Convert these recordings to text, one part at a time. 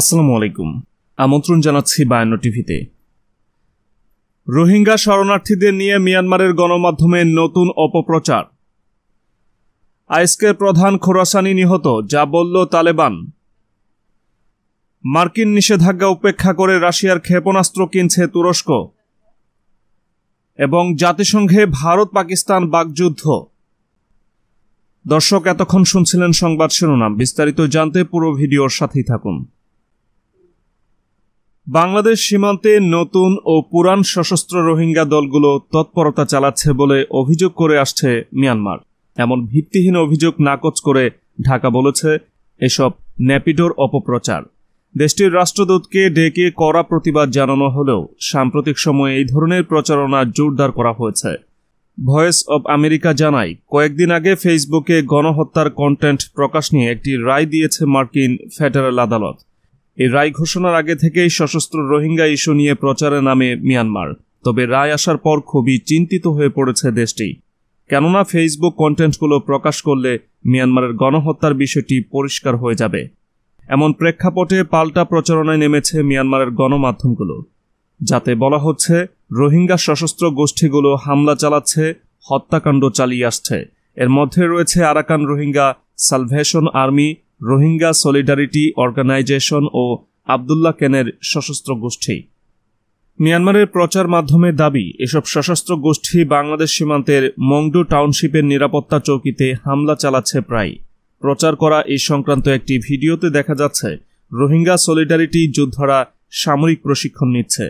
আসসালামু আলাইকুম আমন্ত্রণ জানাচ্ছি বায়ান্ন টিভিতে রোহিঙ্গা শরণার্থীদের নিয়ে মিয়ানমারের গণমাধ্যমে নতুন অপপ্রচার আইসকের প্রধান খোরাসানি নিহত যা বলল তালেবান মার্কিন নিষেধাজ্ঞা উপেক্ষা করে রাশিয়ার ক্ষেপণাস্ত্র কিনছে তুরস্ক এবং জাতিসংঘে ভারত পাকিস্তান বাকযুদ্ধ দর্শক এতক্ষণ শুনছিলেন সংবাদ শিরোনাম বিস্তারিত জানতে পুরো ভিডিওর সাথেই থাকুন বাংলাদেশ সীমান্তে নতুন ও পুরান সশস্ত্র রোহিঙ্গা দলগুলো তৎপরতা চালাচ্ছে বলে অভিযোগ করে আসছে মিয়ানমার এমন ভিত্তিহীন অভিযোগ নাকচ করে ঢাকা বলেছে এসব ন্যাপিডোর অপপ্রচার দেশটির রাষ্ট্রদূতকে ডেকে কড়া প্রতিবাদ জানানো হলেও সাম্প্রতিক সময়ে এই ধরনের প্রচারণা জোরদার করা হয়েছে ভয়েস অব আমেরিকা জানায় কয়েকদিন আগে ফেসবুকে গণহত্যার কন্টেন্ট প্রকাশ নিয়ে একটি রায় দিয়েছে মার্কিন ফেডারেল আদালত এই রায় ঘোষণার আগে থেকেই সশস্ত্র রোহিঙ্গা ইস্যু নিয়ে প্রচারে নামে মিয়ানমার তবে রায় আসার পর খুবই চিন্তিত হয়ে পড়েছে দেশটি কেননা ফেসবুক কন্টেন্টগুলো প্রকাশ করলে মিয়ানমারের গণহত্যার বিষয়টি পরিষ্কার হয়ে যাবে এমন প্রেক্ষাপটে পাল্টা প্রচারণায় নেমেছে মিয়ানমারের গণমাধ্যমগুলো যাতে বলা হচ্ছে রোহিঙ্গা সশস্ত্র গোষ্ঠীগুলো হামলা চালাচ্ছে হত্যাকাণ্ড চালিয়ে আসছে এর মধ্যে রয়েছে Arakan Rohingya Salvation Army Rohingya Solidarity Organisation ও আবদুল্লাহ কেনের সশস্ত্র গোষ্ঠী মিয়ানমারের প্রচার মাধ্যমে দাবি এসব সশস্ত্র গোষ্ঠী বাংলাদেশ সীমান্তের মংডু টাউনশিপের নিরাপত্তা চৌকিতে হামলা চালাচ্ছে প্রায় প্রচার করা এই সংক্রান্ত একটি ভিডিওতে দেখা যাচ্ছে রোহিঙ্গা সলিডারিটি যোদ্ধারা সামরিক প্রশিক্ষণ নিচ্ছে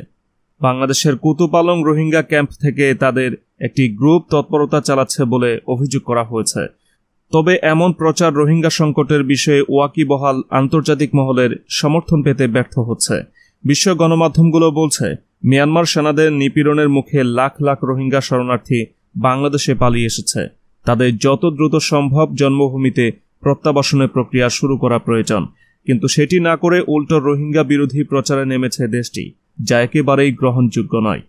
বাংলাদেশের কুতুপালং রোহিঙ্গা ক্যাম্প থেকে তাদের একটি গ্রুপ তৎপরতা চালাচ্ছে বলে অভিযোগ করা হয়েছে তবে এমন প্রচার রোহিঙ্গা সংকটের বিষয়ে ওয়াকিবহাল আন্তর্জাতিক মহলের সমর্থন পেতে ব্যর্থ হচ্ছে বিশ্ব গণমাধ্যমগুলো বলছে মিয়ানমার সেনাদের নিপীড়নের মুখে লাখ লাখ রোহিঙ্গা শরণার্থী বাংলাদেশে পালিয়ে এসেছে তাদের যত দ্রুত সম্ভব জন্মভূমিতে প্রত্যাবাসনের প্রক্রিয়া শুরু করা প্রয়োজন কিন্তু সেটি না করে উল্টো রোহিঙ্গা বিরোধী প্রচারে নেমেছে দেশটি যা একেবারেই গ্রহণযোগ্য নয়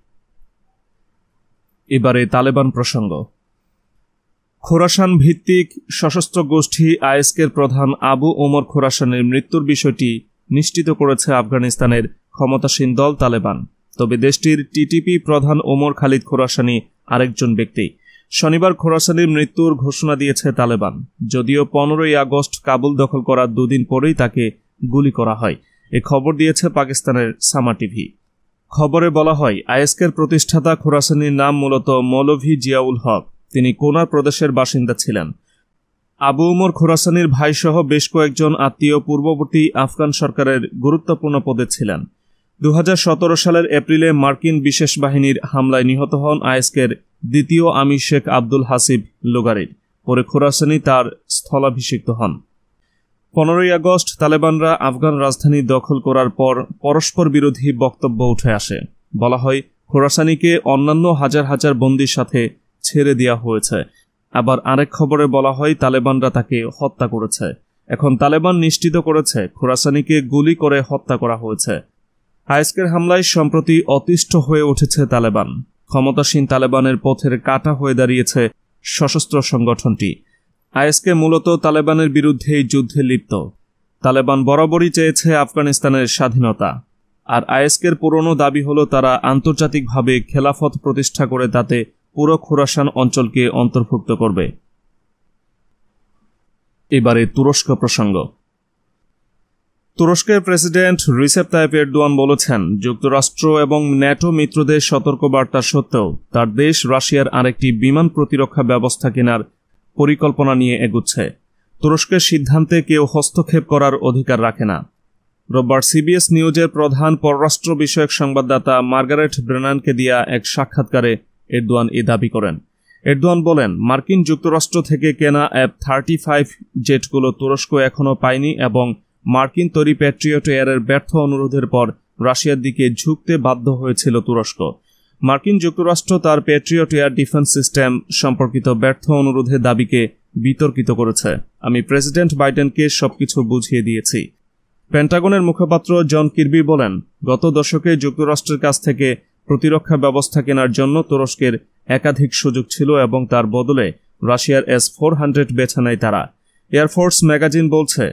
এবারে তালেবান প্রসঙ্গ খোরাসান ভিত্তিক সশস্ত্র গোষ্ঠী আইএসকের প্রধান আবু ওমর খোরাসানের মৃত্যুর বিষয়টি নিশ্চিত করেছে আফগানিস্তানের ক্ষমতাসীন দল তালেবান তবে দেশটির টিটিপি প্রধান ওমর খালিদ খোরাসানি আরেকজন ব্যক্তি শনিবার খোরাসানির মৃত্যুর ঘোষণা দিয়েছে তালেবান যদিও পনেরোই আগস্ট কাবুল দখল করার দুদিন পরেই তাকে গুলি করা হয় এ খবর দিয়েছে পাকিস্তানের সামা টিভি খবরে বলা হয় আইএসকের প্রতিষ্ঠাতা খোরাসানির নাম মূলত মৌলভি জিয়াউল হক তিনি কোনার প্রদেশের বাসিন্দা ছিলেন আবু উমর খোরাসানির ভাইসহ বেশ কয়েকজন আত্মীয় পূর্ববর্তী আফগান সরকারের গুরুত্বপূর্ণ পদে ছিলেন দু সালের এপ্রিলে মার্কিন বিশেষ বাহিনীর হামলায় নিহত হন আইএসকের দ্বিতীয় আমি শেখ আব্দুল হাসিব লুগারির পরে খোরাসানি তার স্থলাভিষিক্ত হন পনেরোই আগস্ট তালেবানরা আফগান রাজধানী দখল করার পর পরস্পর বিরোধী বক্তব্য উঠে আসে বলা হয় খোরাসানিকে অন্যান্য হাজার হাজার বন্দির সাথে ছেড়ে দেওয়া হয়েছে আবার আরেক খবরে বলা হয় তালেবানরা তাকে হত্যা করেছে এখন তালেবান নিশ্চিত করেছে খোরাসানিকে গুলি করে হত্যা করা হয়েছে আইসকের হামলায় সম্প্রতি অতিষ্ঠ হয়ে উঠেছে তালেবান ক্ষমতাসীন তালেবানের পথের কাটা হয়ে দাঁড়িয়েছে সশস্ত্র সংগঠনটি আয়েস্কে মূলত তালেবানের বিরুদ্ধেই যুদ্ধে লিপ্ত তালেবান বরাবরই চেয়েছে আফগানিস্তানের স্বাধীনতা আর আইএসকের পুরনো দাবি হলো তারা আন্তর্জাতিকভাবে খেলাফত প্রতিষ্ঠা করে তাতে পুরো খোরাসান অঞ্চলকে অন্তর্ভুক্ত করবে এবারে তুরস্ক প্রসঙ্গ তুরস্কের প্রেসিডেন্ট রিসেপ তাইপ এরদোয়ান বলেছেন যুক্তরাষ্ট্র এবং ন্যাটো মিত্রদের সতর্কবার্তা সত্ত্বেও তার দেশ রাশিয়ার আরেকটি বিমান প্রতিরক্ষা ব্যবস্থা কেনার পরিকল্পনা নিয়ে এগুচ্ছে তুরস্কের সিদ্ধান্তে কেউ হস্তক্ষেপ করার অধিকার রাখে না রোববার সিবিএস নিউজের প্রধান পররাষ্ট্র বিষয়ক সংবাদদাতা মার্গারেট ব্রেনানকে দেয়া এক সাক্ষাৎকারে এরদোয়ান এ দাবি করেন এরদোয়ান বলেন মার্কিন যুক্তরাষ্ট্র থেকে কেনা অ্যাপ থার্টি ফাইভ জেটগুলো তুরস্ক এখনও পায়নি এবং মার্কিন তৈরি প্যাট্রিয়ট এয়ারের ব্যর্থ অনুরোধের পর রাশিয়ার দিকে ঝুঁকতে বাধ্য হয়েছিল তুরস্ক মার্কিন যুক্তরাষ্ট্র তার প্যাট্রিয়ট এয়ার ডিফেন্স সিস্টেম সম্পর্কিত ব্যর্থ অনুরোধের দাবিকে বিতর্কিত করেছে আমি প্রেসিডেন্ট বাইডেনকে সবকিছু বুঝিয়ে দিয়েছি পেন্টাগনের মুখপাত্র জন কির্বি বলেন গত দশকে যুক্তরাষ্ট্রের কাছ থেকে প্রতিরক্ষা ব্যবস্থা কেনার জন্য তুরস্কের একাধিক সুযোগ ছিল এবং তার বদলে রাশিয়ার এস ফোর হান্ড্রেড বেছে নেয় তারা এয়ারফোর্স ম্যাগাজিন বলছে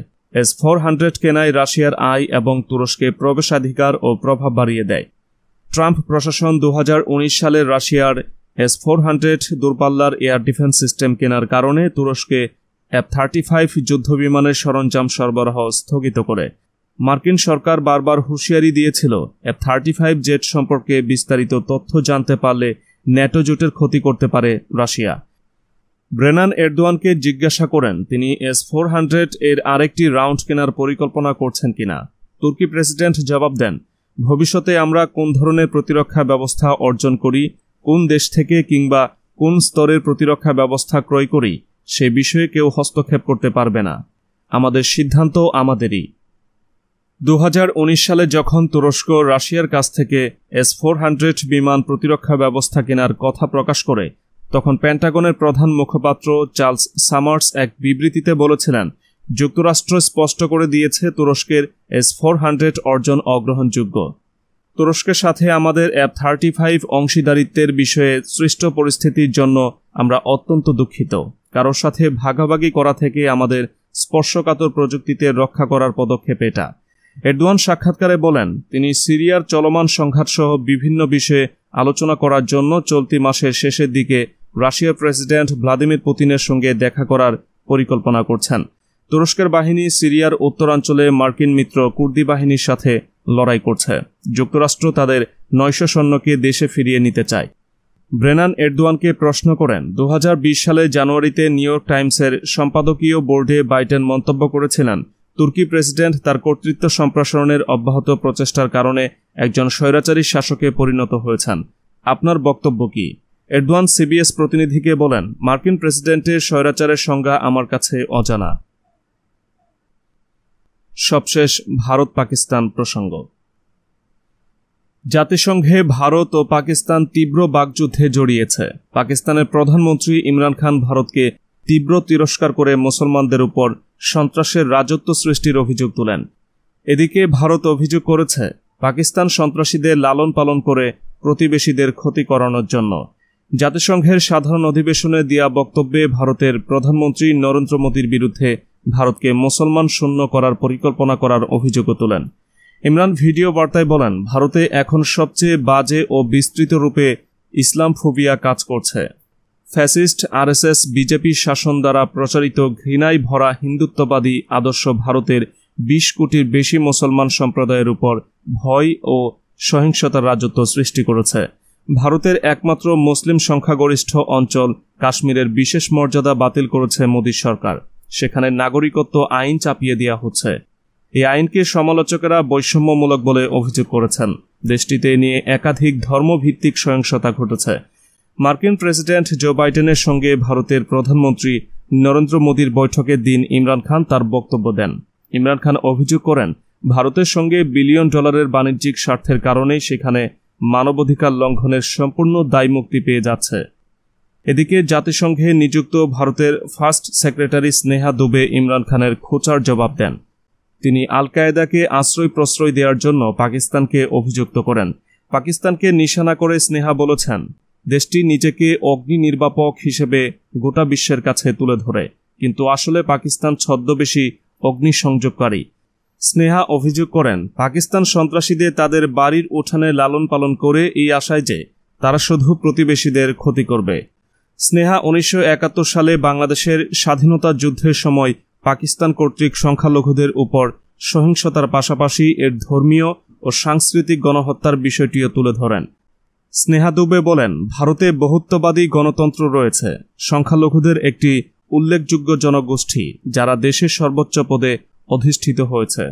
এস ফোর হান্ড্রেড কেনায় রাশিয়ার আয় এবং তুরস্কে প্রবেশাধিকার ও প্রভাব বাড়িয়ে দেয় ট্রাম্প প্রশাসন দু সালে রাশিয়ার এস ফোর হান্ড্রেড দূরপাল্লার এয়ার ডিফেন্স সিস্টেম কেনার কারণে তুরস্কে এফ থার্টি ফাইভ যুদ্ধবিমানের সরঞ্জাম সরবরাহ স্থগিত করে মার্কিন সরকার বারবার হুঁশিয়ারি দিয়েছিল এফ থার্টি ফাইভ জেট সম্পর্কে বিস্তারিত তথ্য জানতে পারলে ন্যাটো জোটের ক্ষতি করতে পারে রাশিয়া ব্রেনান এরদোয়ানকে জিজ্ঞাসা করেন তিনি এস ফোর হান্ড্রেড এর আরেকটি রাউন্ড কেনার পরিকল্পনা করছেন কিনা তুর্কি প্রেসিডেন্ট জবাব দেন ভবিষ্যতে আমরা কোন ধরনের প্রতিরক্ষা ব্যবস্থা অর্জন করি কোন দেশ থেকে কিংবা কোন স্তরের প্রতিরক্ষা ব্যবস্থা ক্রয় করি সে বিষয়ে কেউ হস্তক্ষেপ করতে পারবে না আমাদের সিদ্ধান্ত আমাদেরই দু সালে যখন তুরস্ক রাশিয়ার কাছ থেকে এস ফোর হান্ড্রেড বিমান প্রতিরক্ষা ব্যবস্থা কেনার কথা প্রকাশ করে তখন প্যান্টাগনের প্রধান মুখপাত্র চার্লস সামার্স এক বিবৃতিতে বলেছিলেন যুক্তরাষ্ট্র স্পষ্ট করে দিয়েছে তুরস্কের এস ফোর হান্ড্রেড অর্জন অগ্রহণযোগ্য তুরস্কের সাথে আমাদের এফ থার্টি ফাইভ অংশীদারিত্বের বিষয়ে সৃষ্ট পরিস্থিতির জন্য আমরা অত্যন্ত দুঃখিত কারোর সাথে ভাগাভাগি করা থেকে আমাদের স্পর্শকাতর প্রযুক্তিতে রক্ষা করার পদক্ষেপ এটা এডওয়ান সাক্ষাৎকারে বলেন তিনি সিরিয়ার চলমান সংঘাতসহ বিভিন্ন বিষয়ে আলোচনা করার জন্য চলতি মাসের শেষের দিকে রাশিয়ার প্রেসিডেন্ট ভ্লাদিমির পুতিনের সঙ্গে দেখা করার পরিকল্পনা করছেন তুরস্কের বাহিনী সিরিয়ার উত্তরাঞ্চলে মার্কিন মিত্র কুর্দি বাহিনীর সাথে লড়াই করছে যুক্তরাষ্ট্র তাদের নয়শো সৈন্যকে দেশে ফিরিয়ে নিতে চায় ব্রেনান এরদোয়ানকে প্রশ্ন করেন দু সালে জানুয়ারিতে নিউ ইয়র্ক টাইমসের সম্পাদকীয় বোর্ডে বাইডেন মন্তব্য করেছিলেন তুর্কি প্রেসিডেন্ট তার কর্তৃত্ব সম্প্রসারণের অব্যাহত প্রচেষ্টার কারণে একজন স্বৈরাচারী শাসকে পরিণত হয়েছেন আপনার বক্তব্য কি এডওয়ান সিবিএস প্রতিনিধিকে বলেন মার্কিন প্রেসিডেন্টের স্বৈরাচারের সংজ্ঞা আমার কাছে অজানা সবশেষ ভারত পাকিস্তান প্রসঙ্গ জাতিসংঘে ভারত ও পাকিস্তান তীব্র বাকযুদ্ধে জড়িয়েছে পাকিস্তানের প্রধানমন্ত্রী ইমরান খান ভারতকে তীব্র তিরস্কার করে মুসলমানদের উপর সন্ত্রাসের রাজত্ব সৃষ্টির অভিযোগ তোলেন এদিকে ভারত অভিযোগ করেছে পাকিস্তান সন্ত্রাসীদের লালন পালন করে প্রতিবেশীদের ক্ষতি করানোর জন্য জাতিসংঘের সাধারণ অধিবেশনে দেয়া বক্তব্যে ভারতের প্রধানমন্ত্রী নরেন্দ্র মোদীর বিরুদ্ধে ভারতকে মুসলমান শূন্য করার পরিকল্পনা করার অভিযোগও তোলেন ইমরান ভিডিও বার্তায় বলেন ভারতে এখন সবচেয়ে বাজে ও বিস্তৃত রূপে ইসলাম ফোবিয়া কাজ করছে ফ্যাসিস্ট আরএসএস বিজেপি শাসন দ্বারা প্রচারিত ঘৃণায় ভরা হিন্দুত্ববাদী আদর্শ ভারতের বিশ কোটির বেশি মুসলমান সম্প্রদায়ের উপর ভয় ও সহিংসতার রাজত্ব সৃষ্টি করেছে ভারতের একমাত্র মুসলিম সংখ্যাগরিষ্ঠ অঞ্চল কাশ্মীরের বিশেষ মর্যাদা বাতিল করেছে মোদী সরকার সেখানে নাগরিকত্ব আইন চাপিয়ে দেওয়া হচ্ছে এই আইনকে সমালোচকেরা বৈষম্যমূলক বলে অভিযোগ করেছেন দেশটিতে নিয়ে একাধিক ধর্মভিত্তিক সহিংসতা ঘটেছে মার্কিন প্রেসিডেন্ট জো বাইডেনের সঙ্গে ভারতের প্রধানমন্ত্রী নরেন্দ্র মোদীর বৈঠকের দিন ইমরান খান তার বক্তব্য দেন ইমরান খান অভিযোগ করেন ভারতের সঙ্গে বিলিয়ন ডলারের বাণিজ্যিক স্বার্থের কারণেই সেখানে মানবাধিকার লঙ্ঘনের সম্পূর্ণ দায় মুক্তি পেয়ে যাচ্ছে এদিকে জাতিসংঘে নিযুক্ত ভারতের ফার্স্ট সেক্রেটারি স্নেহা দুবে ইমরান খানের খোঁচার জবাব দেন তিনি আল কায়েদাকে আশ্রয় প্রশ্রয় দেওয়ার জন্য পাকিস্তানকে অভিযুক্ত করেন পাকিস্তানকে নিশানা করে স্নেহা বলেছেন দেশটি নিজেকে অগ্নি নির্বাপক হিসেবে গোটা বিশ্বের কাছে তুলে ধরে কিন্তু আসলে পাকিস্তান ছদ্মবেশী অগ্নিসংযোগকারী স্নেহা অভিযোগ করেন পাকিস্তান সন্ত্রাসীদের তাদের বাড়ির উঠানে লালন পালন করে এই আশায় যে তারা শুধু প্রতিবেশীদের ক্ষতি করবে স্নেহা উনিশশো সালে বাংলাদেশের স্বাধীনতা যুদ্ধের সময় পাকিস্তান কর্তৃক সংখ্যালঘুদের উপর সহিংসতার পাশাপাশি এর ধর্মীয় ও সাংস্কৃতিক গণহত্যার বিষয়টিও তুলে ধরেন স্নেহা দুবে বলেন ভারতে বহুত্ববাদী গণতন্ত্র রয়েছে সংখ্যালঘুদের একটি উল্লেখযোগ্য জনগোষ্ঠী যারা দেশের সর্বোচ্চ পদে অধিষ্ঠিত হয়েছে